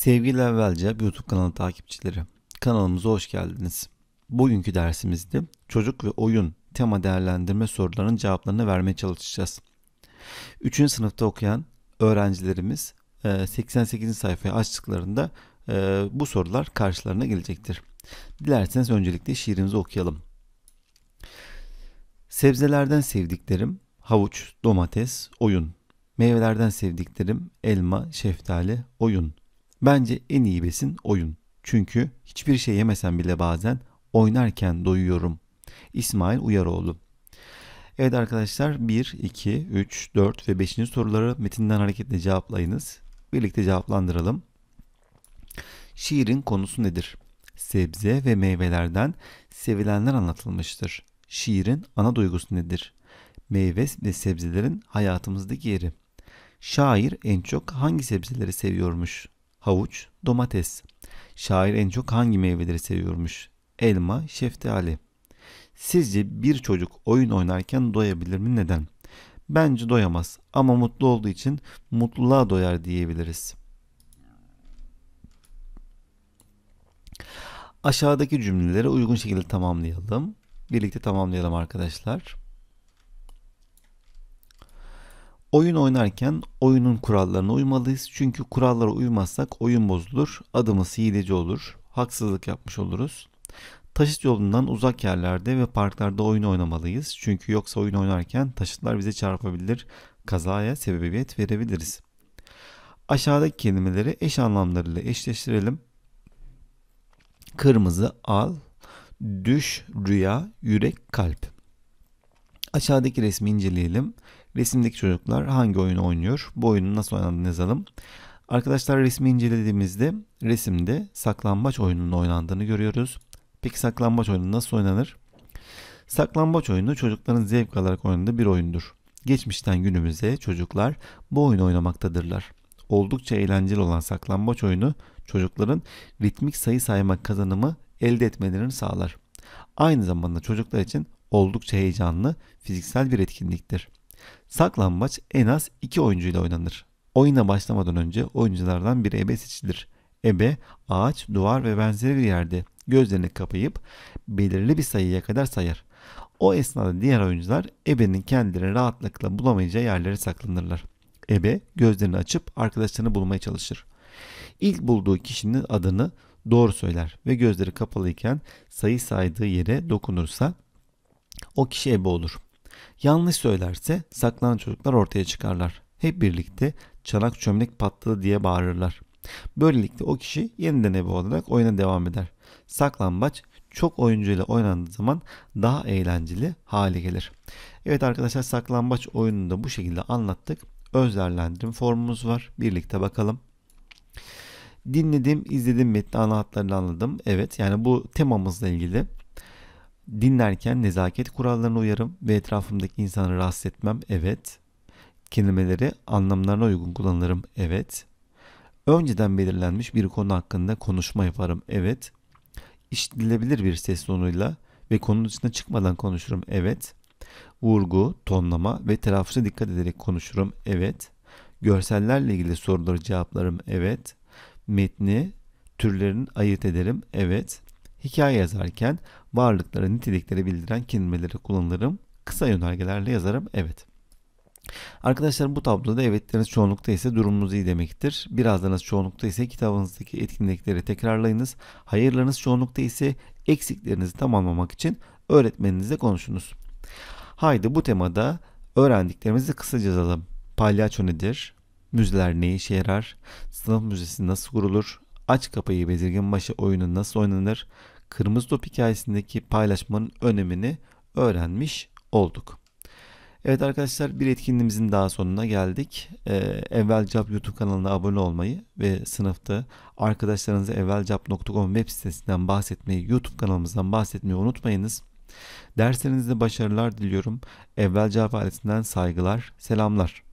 Sevgili Evvelce YouTube kanalı takipçileri, kanalımıza hoş geldiniz. Bugünkü dersimizde çocuk ve oyun tema değerlendirme sorularının cevaplarını vermeye çalışacağız. 3. sınıfta okuyan öğrencilerimiz 88. E, sayfayı açtıklarında e, bu sorular karşılarına gelecektir. Dilerseniz öncelikle şiirimizi okuyalım. Sebzelerden sevdiklerim havuç, domates, oyun. Meyvelerden sevdiklerim elma, şeftali, oyun. Bence en iyi besin oyun. Çünkü hiçbir şey yemesen bile bazen oynarken doyuyorum. İsmail Uyaroğlu Evet arkadaşlar 1, 2, 3, 4 ve 5. soruları metinden hareketle cevaplayınız. Birlikte cevaplandıralım. Şiirin konusu nedir? Sebze ve meyvelerden sevilenler anlatılmıştır. Şiirin ana duygusu nedir? Meyve ve sebzelerin hayatımızdaki yeri. Şair en çok hangi sebzeleri seviyormuş? havuç, domates. Şair en çok hangi meyveleri seviyormuş? Elma, şeftali. Sizce bir çocuk oyun oynarken doyabilir mi? Neden? Bence doyamaz ama mutlu olduğu için mutluluğa doyar diyebiliriz. Aşağıdaki cümleleri uygun şekilde tamamlayalım. Birlikte tamamlayalım arkadaşlar. Oyun oynarken oyunun kurallarına uymalıyız. Çünkü kurallara uymazsak oyun bozulur, adımız hileci olur, haksızlık yapmış oluruz. Taşıt yolundan uzak yerlerde ve parklarda oyun oynamalıyız. Çünkü yoksa oyun oynarken taşıtlar bize çarpabilir, kazaya sebebiyet verebiliriz. Aşağıdaki kelimeleri eş anlamlarıyla eşleştirelim. Kırmızı al, düş, rüya, yürek, kalp. Aşağıdaki resmi inceleyelim. Resimdeki çocuklar hangi oyunu oynuyor? Bu oyunun nasıl oynandığını yazalım. Arkadaşlar resmi incelediğimizde resimde saklambaç oyununun oynandığını görüyoruz. Peki saklambaç oyunu nasıl oynanır? Saklambaç oyunu çocukların zevk alarak oynadığı bir oyundur. Geçmişten günümüze çocuklar bu oyunu oynamaktadırlar. Oldukça eğlenceli olan saklambaç oyunu çocukların ritmik sayı saymak kazanımı elde etmelerini sağlar. Aynı zamanda çocuklar için oldukça heyecanlı fiziksel bir etkinliktir. Saklambaç en az 2 oyuncuyla oynanır. Oyuna başlamadan önce oyunculardan biri ebe seçilir. Ebe ağaç, duvar ve benzeri bir yerde gözlerini kapayıp belirli bir sayıya kadar sayar. O esnada diğer oyuncular ebenin kendilerini rahatlıkla bulamayacağı yerlere saklanırlar. Ebe gözlerini açıp arkadaşlarını bulmaya çalışır. İlk bulduğu kişinin adını doğru söyler ve gözleri kapalıyken sayı saydığı yere dokunursa o kişi ebe olur. Yanlış söylerse saklanan çocuklar ortaya çıkarlar. Hep birlikte çanak çömlek patladı diye bağırırlar. Böylelikle o kişi yeniden ebe olarak oyuna devam eder. Saklambaç çok oyuncuyla oynandığı zaman daha eğlenceli hale gelir. Evet arkadaşlar saklambaç oyununu da bu şekilde anlattık. Özlerlendirim formumuz var. Birlikte bakalım. Dinledim, izledim metni ana hatlarını anladım. Evet yani bu temamızla ilgili Dinlerken nezaket kurallarına uyarım ve etrafımdaki insanı rahatsız etmem. Evet. Kelimeleri anlamlarına uygun kullanırım. Evet. Önceden belirlenmiş bir konu hakkında konuşma yaparım. Evet. İşitilebilir bir ses tonuyla ve konunun dışına çıkmadan konuşurum. Evet. Vurgu, tonlama ve telaffuza dikkat ederek konuşurum. Evet. Görsellerle ilgili soruları cevaplarım. Evet. Metni, türlerini ayırt ederim. Evet. Hikaye yazarken varlıklara nitelikleri bildiren kelimeleri kullanırım. Kısa yönergelerle yazarım evet. Arkadaşlar bu tabloda evetleriniz çoğunlukta ise durumunuz iyi demektir. Birazdanız çoğunlukta ise kitabınızdaki etkinlikleri tekrarlayınız. Hayırlarınız çoğunlukta ise eksiklerinizi tamamlamak için öğretmeninizle konuşunuz. Haydi bu temada öğrendiklerimizi kısaca yazalım. Palyaço nedir? Müzeler ne işe yarar? Sınıf müzesi nasıl kurulur? Aç kapıyı bezirgin başı oyunu nasıl oynanır? kırmızı top hikayesindeki paylaşmanın önemini öğrenmiş olduk. Evet arkadaşlar bir etkinliğimizin daha sonuna geldik. Ee, Evvelcap YouTube kanalına abone olmayı ve sınıfta arkadaşlarınıza evvelcap.com web sitesinden bahsetmeyi, YouTube kanalımızdan bahsetmeyi unutmayınız. Derslerinizde başarılar diliyorum. Evvelcap ailesinden saygılar, selamlar.